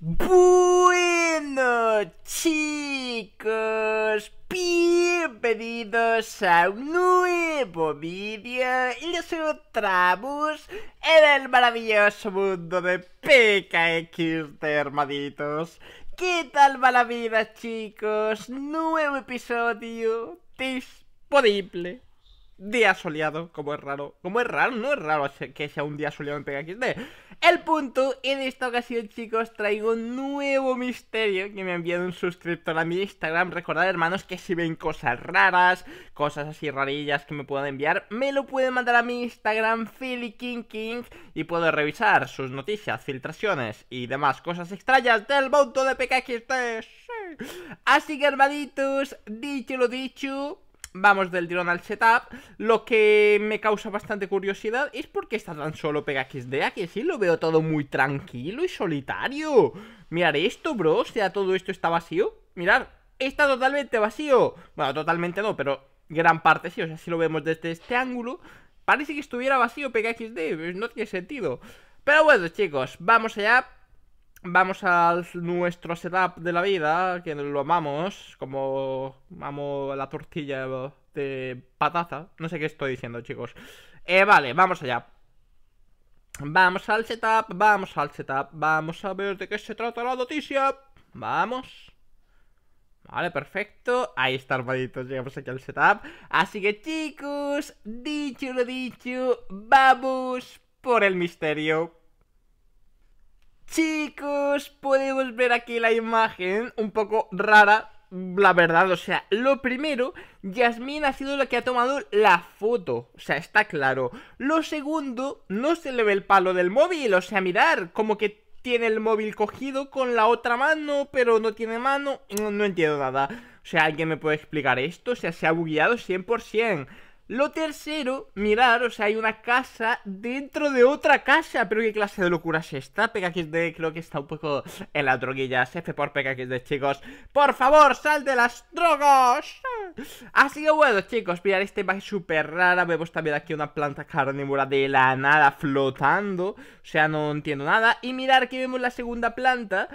Bueno chicos, bienvenidos a un nuevo vídeo y nos encontramos en el maravilloso mundo de PKX de hermanitos. ¿Qué tal va la vida chicos? Nuevo episodio disponible día soleado, como es raro, como es raro, no es raro que sea un día soleado en PKXD. El punto, en esta ocasión chicos traigo un nuevo misterio que me ha enviado un suscriptor a mi Instagram. Recordad hermanos que si ven cosas raras, cosas así rarillas que me puedan enviar, me lo pueden mandar a mi Instagram PhillyKingKing y puedo revisar sus noticias, filtraciones y demás cosas extrañas del mundo de PKXD. Así que hermanitos, dicho lo dicho, vamos del tirón al setup. Lo que me causa bastante curiosidad es porque está tan solo XD. Aquí sí lo veo todo muy tranquilo y solitario. Mirar esto, bro, o sea, todo esto está vacío. Mirar, está totalmente vacío. Bueno, totalmente no, pero gran parte sí, o sea, si lo vemos desde este ángulo, parece que estuviera vacío XD. no tiene sentido. Pero bueno, chicos, vamos allá Vamos a nuestro setup de la vida, que lo amamos, como amo la tortilla de patata. No sé qué estoy diciendo, chicos. Eh, vale, vamos allá. Vamos al setup, vamos al setup, vamos a ver de qué se trata la noticia. Vamos. Vale, perfecto. Ahí está, hermanitos. Llegamos aquí al setup. Así que, chicos, dicho lo dicho, vamos por el misterio. Chicos, podemos ver aquí la imagen un poco rara, la verdad, o sea, lo primero, Yasmín ha sido la que ha tomado la foto, o sea, está claro. Lo segundo, no se le ve el palo del móvil, o sea, mirar, como que tiene el móvil cogido con la otra mano, pero no tiene mano, no, no entiendo nada. O sea, ¿alguien me puede explicar esto? O sea, se ha bugueado 100%. Lo tercero, mirar, o sea, hay una casa dentro de otra casa. Pero qué clase de locura es esta. creo que está un poco en las droguillas. F por de chicos. Por favor, sal de las drogas. Así que bueno, chicos, mirad, este es súper rara. Vemos también aquí una planta carnívora de la nada flotando. O sea, no entiendo nada. Y mirar, aquí vemos la segunda planta.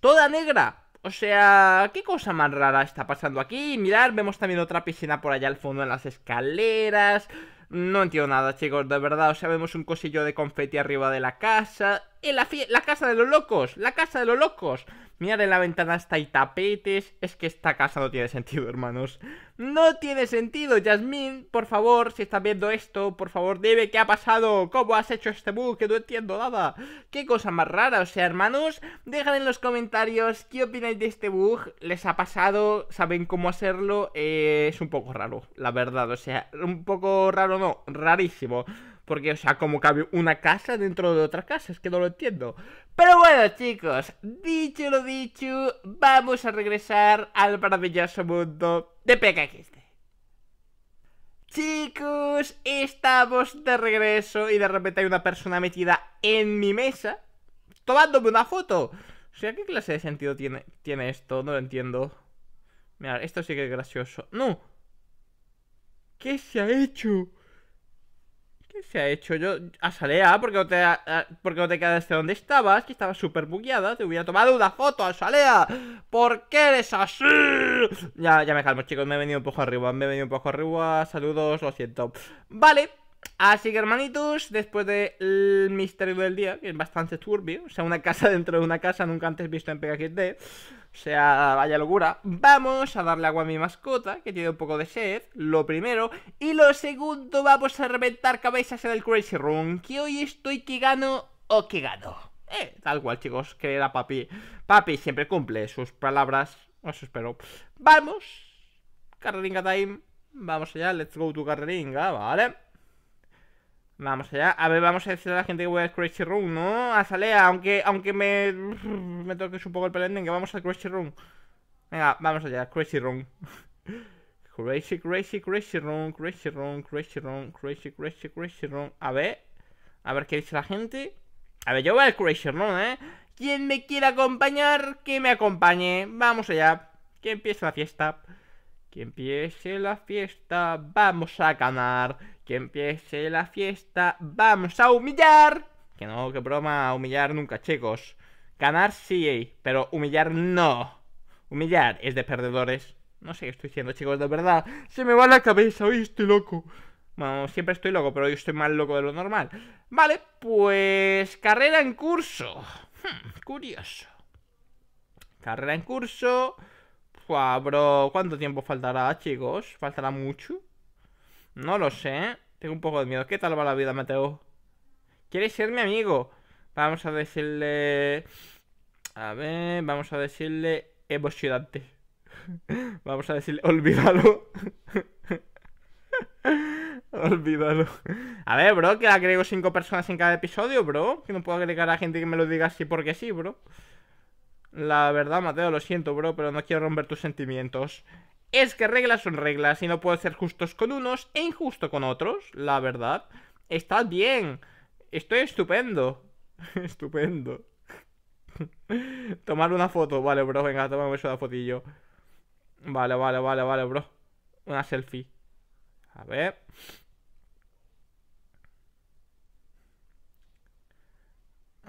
Toda negra. O sea, qué cosa más rara está pasando aquí. Mirar, vemos también otra piscina por allá al fondo en las escaleras. No entiendo nada, chicos, de verdad. O sea, vemos un cosillo de confeti arriba de la casa. En la, la casa de los locos! ¡La casa de los locos! Mirad en la ventana hasta hay tapetes. Es que esta casa no tiene sentido, hermanos. No tiene sentido, Jasmine Por favor, si estás viendo esto, por favor, dime qué ha pasado. ¿Cómo has hecho este bug? Que no entiendo nada. Qué cosa más rara. O sea, hermanos, dejad en los comentarios qué opináis de este bug. ¿Les ha pasado? ¿Saben cómo hacerlo? Eh, es un poco raro, la verdad. O sea, un poco raro no, rarísimo. Porque, o sea, como cabe una casa dentro de otra casa, es que no lo entiendo. Pero bueno, chicos, dicho lo dicho, vamos a regresar al maravilloso mundo de PKXD. Chicos, estamos de regreso y de repente hay una persona metida en mi mesa tomándome una foto. O sea, ¿qué clase de sentido tiene, tiene esto? No lo entiendo. Mira, esto sí que es gracioso. ¡No! ¿Qué se ha hecho? se ha hecho yo a Salea porque no te, porque no te quedaste donde estabas, que estabas súper bugueada, te hubiera tomado una foto a Salea. ¿Por qué eres así? Ya, ya me calmo, chicos, me he venido un poco arriba, me he venido un poco arriba, saludos, lo siento. Vale, Así que, hermanitos, después del misterio del día, que es bastante turbio, o sea, una casa dentro de una casa nunca antes visto en PKXD, o sea, vaya locura, vamos a darle agua a mi mascota, que tiene un poco de sed, lo primero, y lo segundo, vamos a reventar cabezas en el Crazy Room, que hoy estoy que gano o que gano. Eh, tal cual, chicos, que era papi. Papi siempre cumple sus palabras, os espero. Vamos, carreringa time, vamos allá, let's go to carreringa, ¿vale? Vamos allá. A ver, vamos a decir a la gente que voy a Crazy Room, ¿no? A Salea, aunque, aunque me, me toques un poco el pelending, que vamos a Crazy Room. Venga, vamos allá, Crazy Room. crazy, crazy, crazy room, crazy room, crazy room, crazy, crazy, crazy room. A ver, a ver qué dice la gente. A ver, yo voy al crazy room, ¿eh? Quien me quiera acompañar, que me acompañe. Vamos allá, que empiece la fiesta. Que empiece la fiesta, vamos a ganar. Que empiece la fiesta, vamos a humillar. Que no, que broma, humillar nunca, chicos. Ganar sí, pero humillar no. Humillar es de perdedores. No sé qué estoy diciendo, chicos, de verdad. Se me va la cabeza, hoy estoy loco. Bueno, siempre estoy loco, pero hoy estoy más loco de lo normal. Vale, pues carrera en curso. Hmm, curioso. Carrera en curso bro, ¿cuánto tiempo faltará, chicos? ¿Faltará mucho? No lo sé, tengo un poco de miedo. ¿Qué tal va la vida, Mateo? ¿Quieres ser mi amigo? Vamos a decirle... A ver, vamos a decirle... Emocionante. vamos a decirle... Olvídalo. Olvídalo. A ver, bro, que agrego cinco personas en cada episodio, bro. Que no puedo agregar a gente que me lo diga así porque sí, bro. La verdad, Mateo, lo siento, bro, pero no quiero romper tus sentimientos. Es que reglas son reglas y no puedo ser justos con unos e injusto con otros, la verdad. Estás bien. Estoy estupendo. estupendo. Tomar una foto. Vale, bro, venga, toma beso de fotillo. Vale, vale, vale, vale, bro. Una selfie. A ver.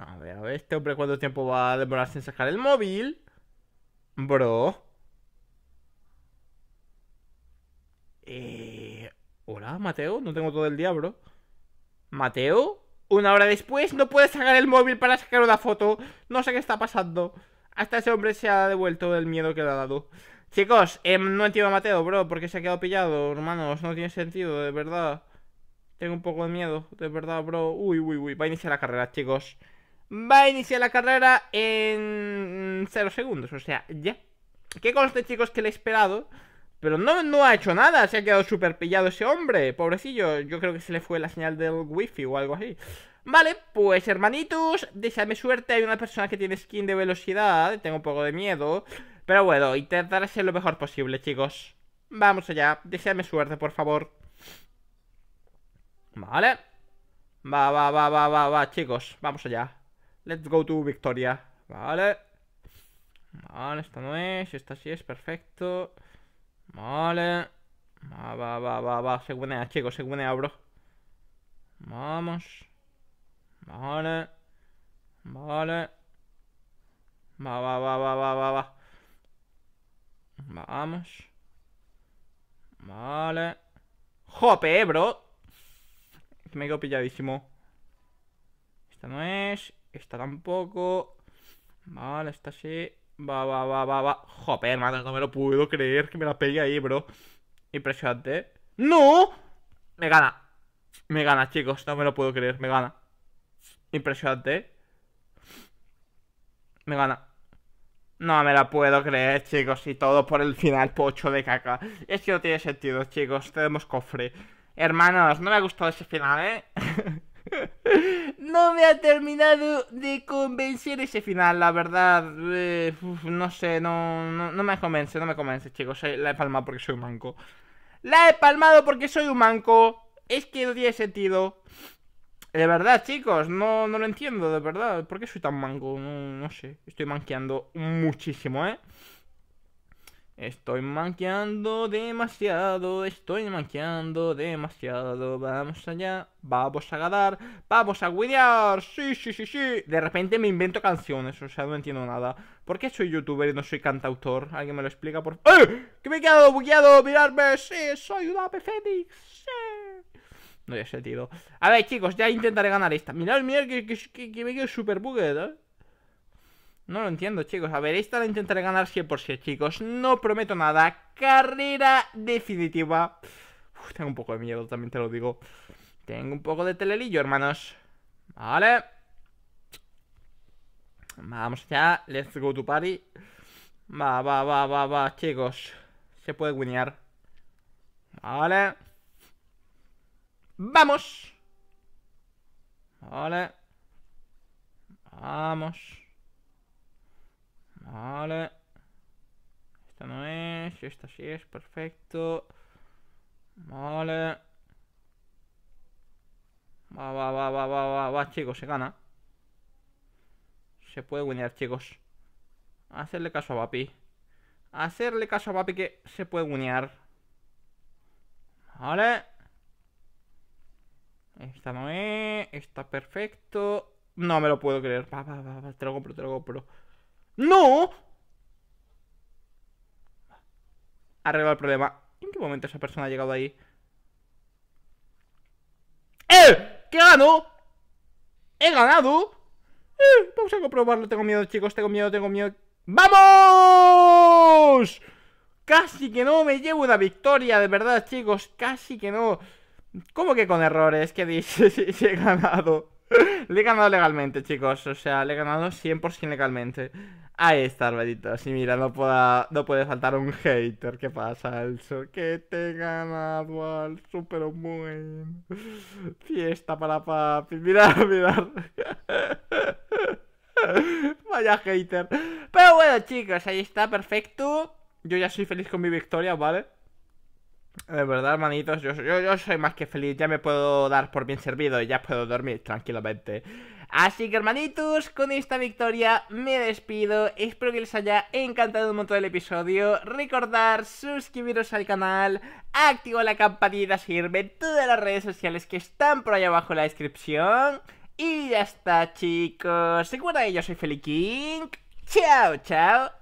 A ver, a ver, este hombre cuánto tiempo va a demorar sin sacar el móvil. Bro. Eh, hola, Mateo, no tengo todo el día, bro. Mateo, una hora después no puedes sacar el móvil para sacar una foto. No sé qué está pasando. Hasta ese hombre se ha devuelto el miedo que le ha dado. Chicos, em, no entiendo a Mateo, bro, porque se ha quedado pillado, hermanos. No tiene sentido, de verdad. Tengo un poco de miedo, de verdad, bro. Uy, uy, uy. Va a iniciar la carrera, chicos va a iniciar la carrera en 0 segundos, o sea, ya. Qué conste, chicos, que le he esperado, pero no, no ha hecho nada, se ha quedado súper pillado ese hombre, pobrecillo, yo creo que se le fue la señal del wifi o algo así. Vale, pues hermanitos, deseadme suerte, hay una persona que tiene skin de velocidad, tengo un poco de miedo, pero bueno, intentaré ser lo mejor posible, chicos. Vamos allá, deseadme suerte, por favor. Vale. Va, va, va, va, va, va, chicos, vamos allá. Let's go to Victoria. Vale. Vale, esta no es. Esta sí es, perfecto. Vale. Va, va, va, va, va. Se unea, chicos, se bro. Vamos. Vale. Vale. Va, va, va, va, va, va, Vamos. Vale. Jope, bro. Me quedado pilladísimo. Esta no es. Esta tampoco. Vale, esta sí. Va, va, va, va, va. Joder, madre, no me lo puedo creer que me la pegue ahí, bro. Impresionante. ¡No! Me gana. Me gana, chicos. No me lo puedo creer. Me gana. Impresionante. Me gana. No me la puedo creer, chicos. Y todo por el final pocho de caca. Es que no tiene sentido, chicos. Tenemos cofre. Hermanos, no me ha gustado ese final, ¿eh? no me ha terminado de convencer ese final, la verdad. Eh, no sé, no, no, me convence, no me convence, chicos. La he palmado porque soy un manco. La he palmado porque soy un manco. Es que no tiene sentido. De verdad, chicos, no, no lo entiendo, de verdad. ¿Por qué soy tan manco? No, no sé. Estoy manqueando muchísimo, ¿eh? Estoy manqueando demasiado, estoy manqueando demasiado. Vamos allá, vamos a ganar, vamos a guidear. Sí, sí, sí, sí. De repente me invento canciones, o sea, no entiendo nada. ¿Por qué soy youtuber y no soy cantautor? ¿Alguien me lo explica? por ¡Eh! ¡Que me he quedado bugueado! ¡Mirarme! ¡Sí! ¡Soy un ape ¡Sí! No tiene sentido. A ver, chicos, ya intentaré ganar esta. Mirad, mirad que, que, que, me quedo super bugueado, ¿eh? No lo entiendo, chicos. A ver, esta la intentaré ganar 100%, chicos. No prometo nada. Carrera definitiva. tengo un poco de miedo, también te lo digo. Tengo un poco de telelillo, hermanos. Vale. Vamos ya. Let's go to party. Va, va, va, va, va, chicos. Se puede guinear. Vale. Vamos. Vale. Vamos. Vale. Esta no es, esta sí es, perfecto. Vale. Va, va, va, va, va, va, va, chicos, se gana. Se puede guinear, chicos. Hacerle caso a Papi. Hacerle caso a Papi que se puede guinear Vale. Esta no es. Está perfecto. No me lo puedo creer. Va, va, Te lo compro, te lo compro. ¡No! Arreglo el problema. ¿En qué momento esa persona ha llegado ahí? ¡Eh! ¡Que gano! ¡He ganado! ¡Eh! vamos a comprobarlo. Tengo miedo, chicos. Tengo miedo, tengo miedo. ¡Vamos! Casi que no me llevo una victoria, de verdad, chicos. Casi que no. ¿Cómo que con errores? ¿Qué dices? Sí, he ganado. le he ganado legalmente, chicos. O sea, le he ganado 100% legalmente. Ahí está, hermanitos. Y mira, no, pueda, no puede faltar un hater. ¿Qué pasa, Elso? Que te he ganado al Super buen Fiesta para papi. Mirad, mirad. Vaya hater. Pero bueno, chicos, ahí está, perfecto. Yo ya soy feliz con mi victoria, ¿vale? De verdad, hermanitos, yo, yo, yo soy más que feliz. Ya me puedo dar por bien servido y ya puedo dormir tranquilamente. Así que hermanitos, con esta victoria me despido, espero que les haya encantado un montón el episodio, recordar suscribiros al canal, activo la campanita, seguirme en todas las redes sociales que están por allá abajo en la descripción, y ya está chicos, recuerda que yo soy Feli chao chao